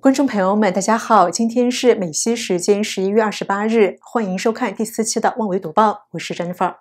观众朋友们，大家好！今天是美西时间十一月二十八日，欢迎收看第四期的《万维读报》，我是 Jennifer。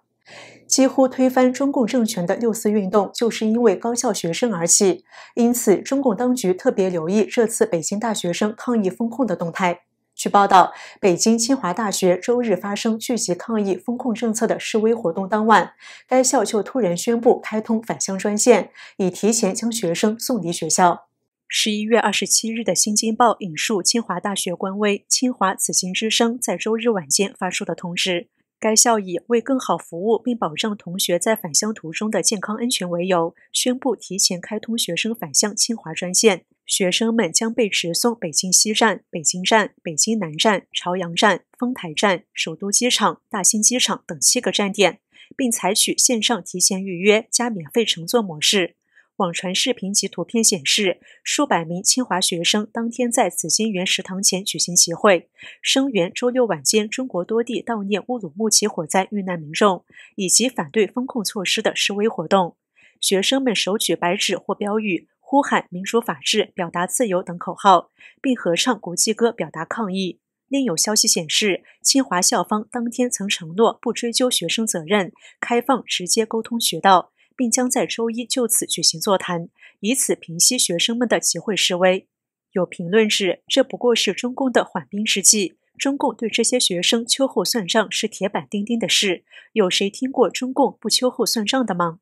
几乎推翻中共政权的六四运动，就是因为高校学生而起，因此中共当局特别留意这次北京大学生抗议风控的动态。据报道，北京清华大学周日发生聚集抗议封控政策的示威活动当晚，该校就突然宣布开通返乡专线，以提前将学生送离学校。十一月二十七日的《新京报》引述清华大学官微“清华此行之声”在周日晚间发出的通知，该校以为更好服务并保障同学在返乡途中的健康安全为由，宣布提前开通学生返乡清华专线。学生们将被直送北京西站、北京站、北京南站、朝阳站、丰台站、首都机场、大兴机场等七个站点，并采取线上提前预约加免费乘坐模式。网传视频及图片显示，数百名清华学生当天在紫金园食堂前举行集会，声援周六晚间中国多地悼念乌鲁木齐火灾遇难民众以及反对封控措施的示威活动。学生们手举白纸或标语。呼喊民主、法治、表达自由等口号，并合唱国际歌表达抗议。另有消息显示，清华校方当天曾承诺不追究学生责任，开放直接沟通渠道，并将在周一就此举行座谈，以此平息学生们的集会示威。有评论指，这不过是中共的缓兵之计。中共对这些学生秋后算账是铁板钉钉的事，有谁听过中共不秋后算账的吗？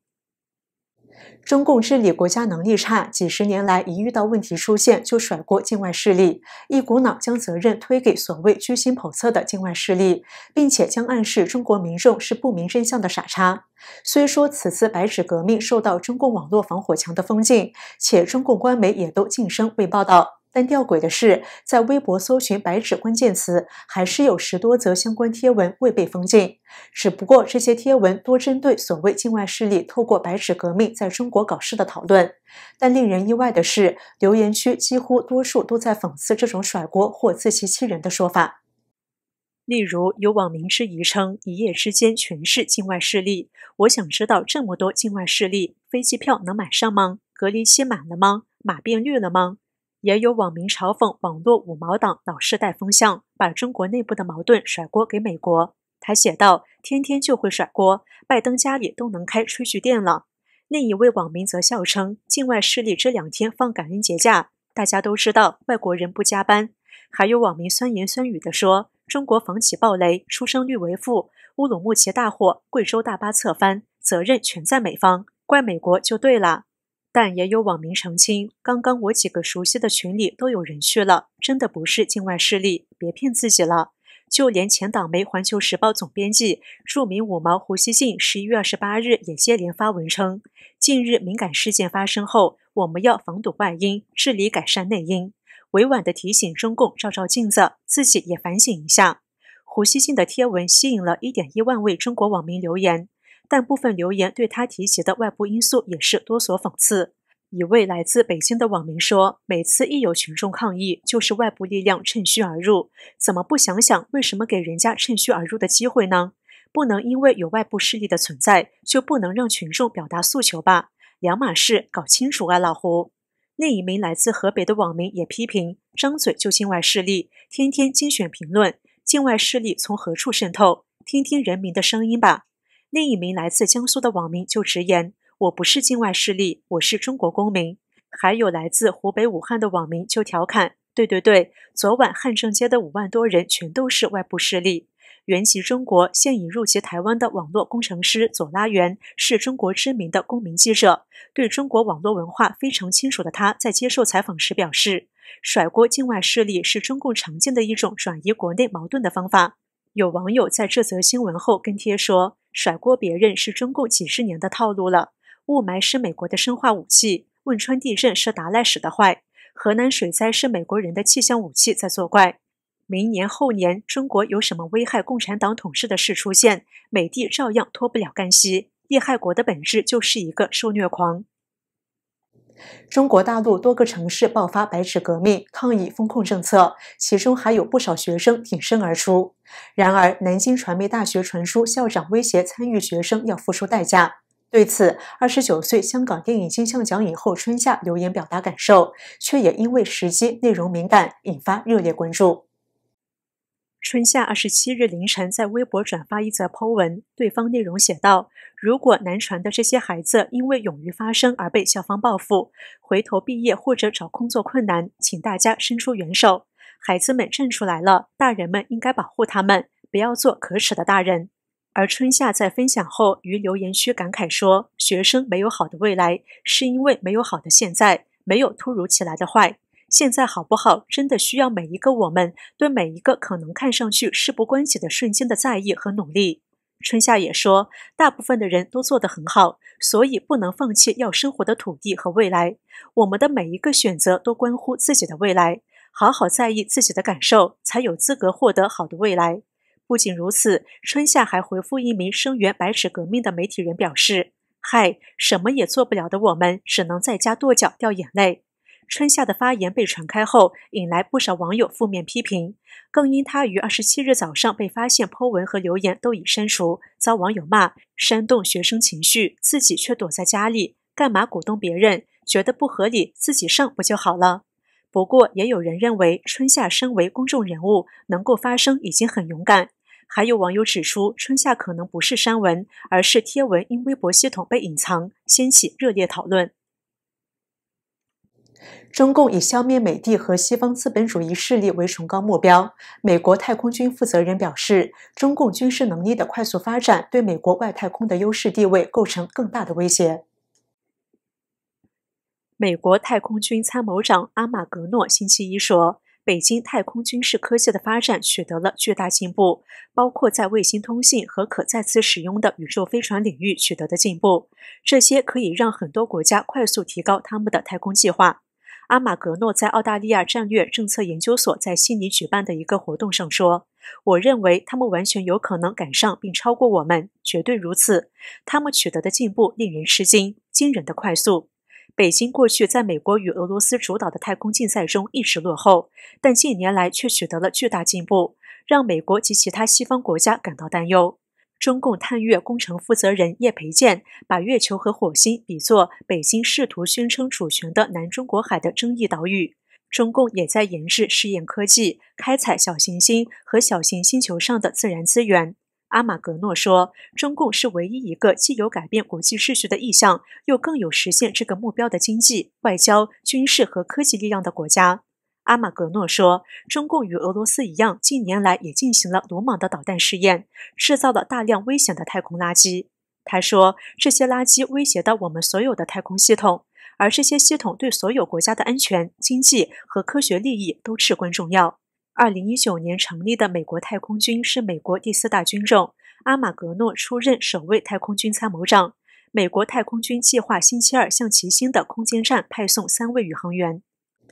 中共治理国家能力差，几十年来一遇到问题出现就甩锅境外势力，一股脑将责任推给所谓居心叵测的境外势力，并且将暗示中国民众是不明真相的傻叉。虽说此次白纸革命受到中共网络防火墙的封禁，且中共官媒也都晋升未报道。但吊诡的是，在微博搜寻“白纸”关键词，还是有十多则相关贴文未被封禁。只不过这些贴文多针对所谓境外势力透过“白纸革命”在中国搞事的讨论。但令人意外的是，留言区几乎多数都在讽刺这种甩锅或自欺欺人的说法。例如，有网民质疑称：“一夜之间全是境外势力？我想知道这么多境外势力，飞机票能买上吗？隔离期满了吗？码变绿了吗？”也有网民嘲讽网络五毛党老是带风向，把中国内部的矛盾甩锅给美国。他写道：“天天就会甩锅，拜登家里都能开炊具店了。”另一位网民则笑称：“境外势力这两天放感恩节假，大家都知道外国人不加班。”还有网民酸言酸语的说：“中国房企暴雷，出生率为负，乌鲁木齐大火，贵州大巴侧翻，责任全在美方，怪美国就对了。”但也有网民澄清，刚刚我几个熟悉的群里都有人去了，真的不是境外势力，别骗自己了。就连前党媒《环球时报》总编辑、著名五毛胡锡进，十一月二十八日也接连发文称，近日敏感事件发生后，我们要防堵外因，治理改善内因，委婉地提醒中共照照镜子，自己也反省一下。胡锡进的贴文吸引了一点一万位中国网民留言。但部分留言对他提及的外部因素也是多所讽刺。一位来自北京的网民说：“每次一有群众抗议，就是外部力量趁虚而入，怎么不想想为什么给人家趁虚而入的机会呢？不能因为有外部势力的存在，就不能让群众表达诉求吧？两码事，搞清楚啊，老胡。”另一名来自河北的网民也批评：“张嘴就境外势力，天天精选评论，境外势力从何处渗透？听听人民的声音吧。”另一名来自江苏的网民就直言：“我不是境外势力，我是中国公民。”还有来自湖北武汉的网民就调侃：“对对对，昨晚汉正街的五万多人全都是外部势力。”原籍中国、现已入籍台湾的网络工程师左拉元是中国知名的公民记者。对中国网络文化非常清楚的他，在接受采访时表示：“甩锅境外势力是中共常见的一种转移国内矛盾的方法。”有网友在这则新闻后跟帖说。甩锅别人是中共几十年的套路了。雾霾是美国的生化武器，汶川地震是达赖使的坏，河南水灾是美国人的气象武器在作怪。明年后年，中国有什么危害共产党统治的事出现，美帝照样脱不了干系。利害国的本质就是一个受虐狂。中国大陆多个城市爆发“白纸革命”抗议封控政策，其中还有不少学生挺身而出。然而，南京传媒大学传出校长威胁参与学生要付出代价。对此，二十九岁香港电影金像奖影后春夏留言表达感受，却也因为时机、内容敏感，引发热烈关注。春夏二十七日凌晨在微博转发一则 po 文，对方内容写道：“如果南传的这些孩子因为勇于发声而被校方报复，回头毕业或者找工作困难，请大家伸出援手。孩子们站出来了，大人们应该保护他们，不要做可耻的大人。”而春夏在分享后于留言区感慨说：“学生没有好的未来，是因为没有好的现在，没有突如其来的坏。”现在好不好，真的需要每一个我们对每一个可能看上去事不关己的瞬间的在意和努力。春夏也说，大部分的人都做得很好，所以不能放弃要生活的土地和未来。我们的每一个选择都关乎自己的未来，好好在意自己的感受，才有资格获得好的未来。不仅如此，春夏还回复一名声援百尺革命的媒体人表示：“嗨，什么也做不了的我们，只能在家跺脚掉眼泪。”春夏的发言被传开后，引来不少网友负面批评，更因他于二十七日早上被发现，Po 文和留言都已删除，遭网友骂煽动学生情绪，自己却躲在家里，干嘛鼓动别人？觉得不合理，自己上不就好了？不过也有人认为，春夏身为公众人物，能够发声已经很勇敢。还有网友指出，春夏可能不是删文，而是贴文因微博系统被隐藏，掀起热烈讨论。中共以消灭美帝和西方资本主义势力为崇高目标。美国太空军负责人表示，中共军事能力的快速发展对美国外太空的优势地位构成更大的威胁。美国太空军参谋长阿马格诺星期一说：“北京太空军事科技的发展取得了巨大进步，包括在卫星通信和可再次使用的宇宙飞船领域取得的进步。这些可以让很多国家快速提高他们的太空计划。”阿马格诺在澳大利亚战略政策研究所在悉尼举办的一个活动上说：“我认为他们完全有可能赶上并超过我们，绝对如此。他们取得的进步令人吃惊，惊人的快速。北京过去在美国与俄罗斯主导的太空竞赛中一直落后，但近年来却取得了巨大进步，让美国及其他西方国家感到担忧。”中共探月工程负责人叶培建把月球和火星比作北京试图宣称主权的南中国海的争议岛屿。中共也在研制试验科技，开采小行星和小行星球上的自然资源。阿马格诺说，中共是唯一一个既有改变国际秩序的意向，又更有实现这个目标的经济、外交、军事和科技力量的国家。阿马格诺说，中共与俄罗斯一样，近年来也进行了鲁莽的导弹试验，制造了大量危险的太空垃圾。他说，这些垃圾威胁到我们所有的太空系统，而这些系统对所有国家的安全、经济和科学利益都至关重要。二零一九年成立的美国太空军是美国第四大军种。阿马格诺出任首位太空军参谋长。美国太空军计划星期二向其新的空间站派送三位宇航员。